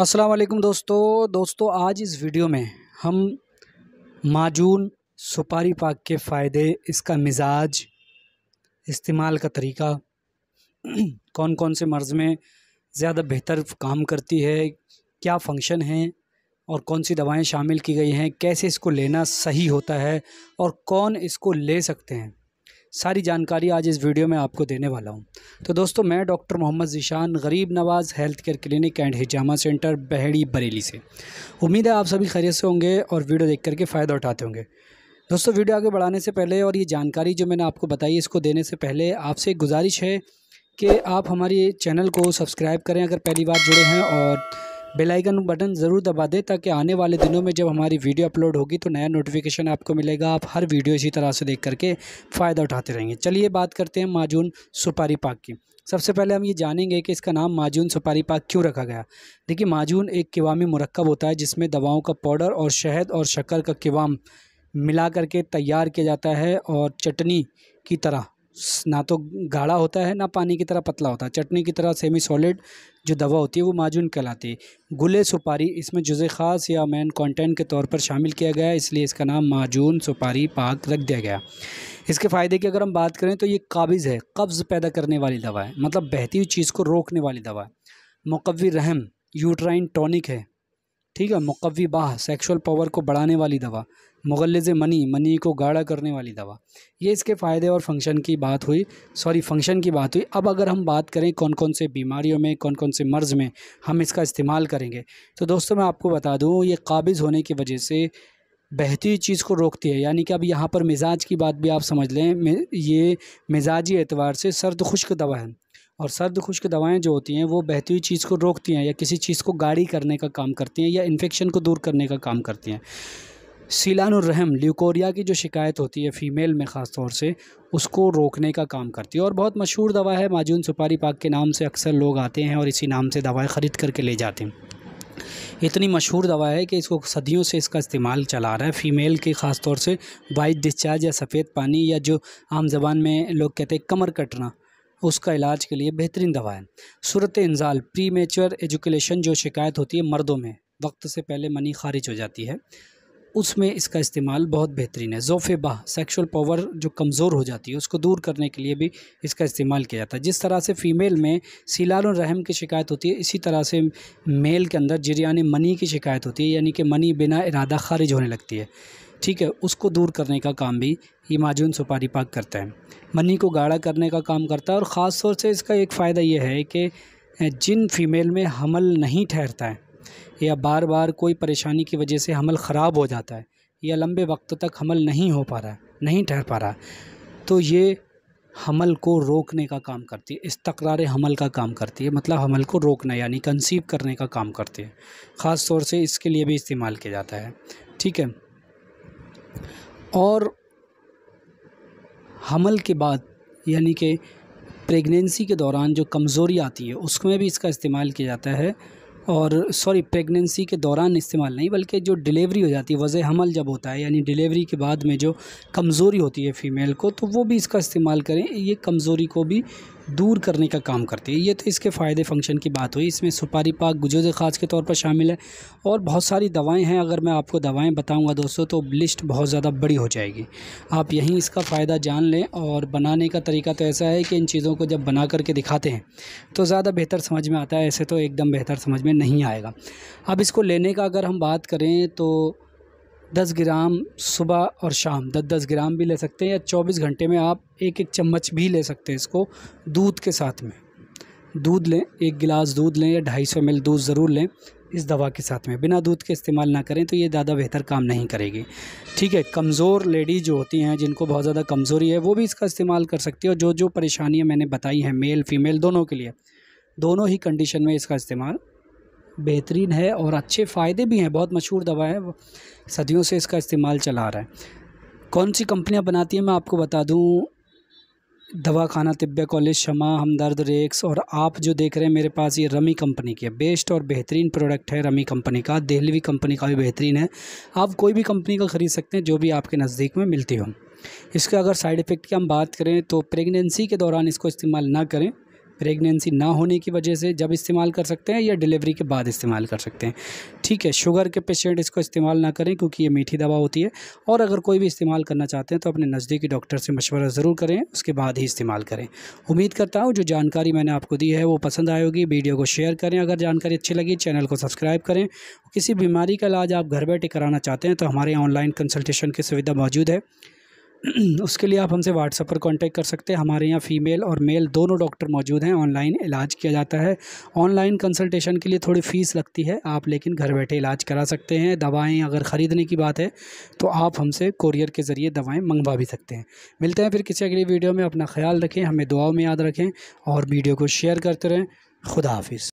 अस्सलाम वालेकुम दोस्तों दोस्तों आज इस वीडियो में हम माजून सुपारी पाक के फ़ायदे इसका मिजाज इस्तेमाल का तरीका कौन कौन से मर्ज़ में ज़्यादा बेहतर काम करती है क्या फंक्शन है और कौन सी दवाएं शामिल की गई हैं कैसे इसको लेना सही होता है और कौन इसको ले सकते हैं सारी जानकारी आज इस वीडियो में आपको देने वाला हूँ तो दोस्तों मैं doctor Mohammad Zeeshan Garib Nawaz health care clinic and Hijama centre Baheri Bareilly से उम्मीद है आप सभी खैरियत से होंगे और वीडियो देख करके फ़ायदा उठाते होंगे दोस्तों वीडियो आगे बढ़ाने से पहले और ये जानकारी जो मैंने आपको बताई इसको देने से पहले आपसे गुजारिश है कि आप हमारे चैनल को सब्सक्राइब करें अगर पहली बार जुड़े हैं और बेल आइकन बटन ज़रूर दबा दें ताकि आने वाले दिनों में जब हमारी वीडियो अपलोड होगी तो नया नोटिफिकेशन आपको मिलेगा आप हर वीडियो इसी तरह से देख करके फ़ायदा उठाते रहेंगे चलिए बात करते हैं माजून सुपारी पाक की सबसे पहले हम ये जानेंगे कि इसका नाम माजून सुपारी पाक क्यों रखा गया देखिए माजून एक किवामी मरक्ब होता है जिसमें दवाओं का पाउडर और शहद और शक्कर का किवाम मिला करके तैयार किया जाता है और चटनी की तरह ना तो गाढ़ा होता है ना पानी की तरह पतला होता है चटनी की तरह सेमी सॉलिड जो दवा होती है वो माजून कहलाती है गुले सुपारी इसमें जुजे ख़ास या मेन कंटेंट के तौर पर शामिल किया गया है इसलिए इसका नाम माजून सुपारी पाक रख दिया गया इसके फ़ायदे की अगर हम बात करें तो ये काबिज़ है कब्ज़ पैदा करने वाली दवा है मतलब बहती हुई चीज़ को रोकने वाली दवा है मुकवी रहम यूट्राइन टॉनिक है ठीक है मुकवी बाह सेक्सुअल पावर को बढ़ाने वाली दवा मुगलज मनी मनी को गाढ़ा करने वाली दवा ये इसके फ़ायदे और फंक्शन की बात हुई सॉरी फंक्शन की बात हुई अब अगर हम बात करें कौन कौन से बीमारियों में कौन कौन से मर्ज़ में हम इसका इस्तेमाल करेंगे तो दोस्तों मैं आपको बता दूँ ये काबिज़ होने की वजह से बहती चीज़ को रोकती है यानी कि अब यहाँ पर मिजाज की बात भी आप समझ लें ये मिजाजी एतवार से सर्द खुश्क दवा है और सर्द खुश्क दवाएं जो होती हैं वो बहती हुई चीज़ को रोकती हैं या किसी चीज़ को गाढ़ी करने का काम करती हैं या इन्फेक्शन को दूर करने का काम करती हैं सीलानरहम ल्यूकोरिया की जो शिकायत होती है फ़ीमेल में ख़ास तौर से उसको रोकने का काम करती है और बहुत मशहूर दवा है माजून सुपारी पाक के नाम से अक्सर लोग आते हैं और इसी नाम से दवाएँ ख़रीद करके ले जाते हैं इतनी मशहूर दवा है कि इसको सदियों से इसका इस्तेमाल चला रहा है फ़ीमेल के ख़ास तौर से वाइट डिस्चार्ज या सफ़ेद पानी या जो आम जबान में लोग कहते हैं कमर कटना उसका इलाज के लिए बेहतरीन दवा है सूरत इंजाल प्री मेचर एजुकेशन जो शिकायत होती है मर्दों में वक्त से पहले मनी खारिज हो जाती है उसमें इसका इस्तेमाल बहुत बेहतरीन है ज़ोफ़े बाह सेक्शुअल पावर जो कमज़ोर हो जाती है उसको दूर करने के लिए भी इसका इस्तेमाल किया जाता है जिस तरह से फ़ीमेल में सीलार और रहम की शिकायत होती है इसी तरह से मेल के अंदर जिरयानी मनी की शिकायत होती है यानी कि मनी बिना इरादा खारिज होने लगती है ठीक है उसको दूर करने का काम भी ये माजून सुपारी पाक करता है मनी को गाढ़ा करने का काम करता है और ख़ास तौर से इसका एक फ़ायदा यह है कि जिन फीमेल में हमल नहीं ठहरता है या बार बार कोई परेशानी की वजह से हमल ख़राब हो जाता है या लंबे वक्त तक हमल नहीं हो पा रहा है नहीं ठहर पा रहा तो ये हमल को रोकने का काम करती है इस्तकरार हमल का काम करती है मतलब हमल को रोकना यानी कंसीव करने का काम करती है ख़ास तौर से इसके लिए भी इस्तेमाल किया जाता है ठीक है और हमल के बाद यानी कि प्रेगनेंसी के दौरान जो कमज़ोरी आती है उसमें भी इसका इस्तेमाल किया जाता है और सॉरी प्रेगनेंसी के दौरान इस्तेमाल नहीं बल्कि जो डिलीवरी हो जाती है वज़ हमल जब होता है यानी डिलीवरी के बाद में जो कमज़ोरी होती है फ़ीमेल को तो वो भी इसका इस्तेमाल करें ये कमज़ोरी को भी दूर करने का काम करती है ये तो इसके फ़ायदे फंक्शन की बात हुई इसमें सुपारी पाक गुजोज खाज के तौर पर शामिल है और बहुत सारी दवाएं हैं अगर मैं आपको दवाएं बताऊंगा दोस्तों तो लिस्ट बहुत ज़्यादा बड़ी हो जाएगी आप यहीं इसका फ़ायदा जान लें और बनाने का तरीका तो ऐसा है कि इन चीज़ों को जब बना करके दिखाते हैं तो ज़्यादा बेहतर समझ में आता है ऐसे तो एकदम बेहतर समझ में नहीं आएगा अब इसको लेने का अगर हम बात करें तो दस ग्राम सुबह और शाम दस दस ग्राम भी ले सकते हैं या चौबीस घंटे में आप एक एक चम्मच भी ले सकते हैं इसको दूध के साथ में दूध लें एक गिलास दूध लें या ढाई सौ एम दूध ज़रूर लें इस दवा के साथ में बिना दूध के इस्तेमाल ना करें तो ये ज़्यादा बेहतर काम नहीं करेगी ठीक है कमज़ोर लेडीज जो होती हैं जिनको बहुत ज़्यादा कमज़ोरी है वो भी इसका इस्तेमाल कर सकती है और जो जो परेशानियाँ मैंने बताई हैं मेल फीमेल दोनों के लिए दोनों ही कंडीशन में इसका इस्तेमाल बेहतरीन है और अच्छे फ़ायदे भी हैं बहुत मशहूर दवा है सदियों से इसका इस्तेमाल चला आ रहा है कौन सी कंपनियां बनाती हैं मैं आपको बता दूं दवा खाना तिब्बे कॉलेज शमा हमदर्द रेक्स और आप जो देख रहे हैं मेरे पास ये रमी कंपनी की बेस्ट और बेहतरीन प्रोडक्ट है रमी कंपनी का दहलवी कंपनी का भी बेहतरीन है आप कोई भी कंपनी का ख़रीद सकते हैं जो भी आपके नज़दीक में मिलती हो इसका अगर साइड इफ़ेक्ट की हम बात करें तो प्रेगनेंसी के दौरान इसको इस्तेमाल ना करें प्रेगनेंसी ना होने की वजह से जब इस्तेमाल कर सकते हैं या डिलीवरी के बाद इस्तेमाल कर सकते हैं ठीक है शुगर के पेशेंट इसको इस्तेमाल ना करें क्योंकि ये मीठी दवा होती है और अगर कोई भी इस्तेमाल करना चाहते हैं तो अपने नज़दीकी डॉक्टर से मशवरा ज़रूर करें उसके बाद ही इस्तेमाल करें उम्मीद करता हूँ जो जानकारी मैंने आपको दी है वो पसंद आएगी वीडियो को शेयर करें अगर जानकारी अच्छी लगी चैनल को सब्सक्राइब करें किसी बीमारी का इलाज आप घर बैठे कराना चाहते हैं तो हमारे ऑनलाइन कंसल्टेशन की सुविधा मौजूद है उसके लिए आप हमसे व्हाट्सएप पर कांटेक्ट कर सकते हैं हमारे यहाँ फ़ीमेल और मेल दोनों डॉक्टर मौजूद हैं ऑनलाइन इलाज किया जाता है ऑनलाइन कंसल्टेशन के लिए थोड़ी फ़ीस लगती है आप लेकिन घर बैठे इलाज करा सकते हैं दवाएं अगर ख़रीदने की बात है तो आप हमसे कोरियर के ज़रिए दवाएँ मंगवा भी सकते हैं मिलते हैं फिर किसी अगली वीडियो में अपना ख्याल रखें हमें दुआओं में याद रखें और वीडियो को शेयर करते रहें खुदा हाफिज़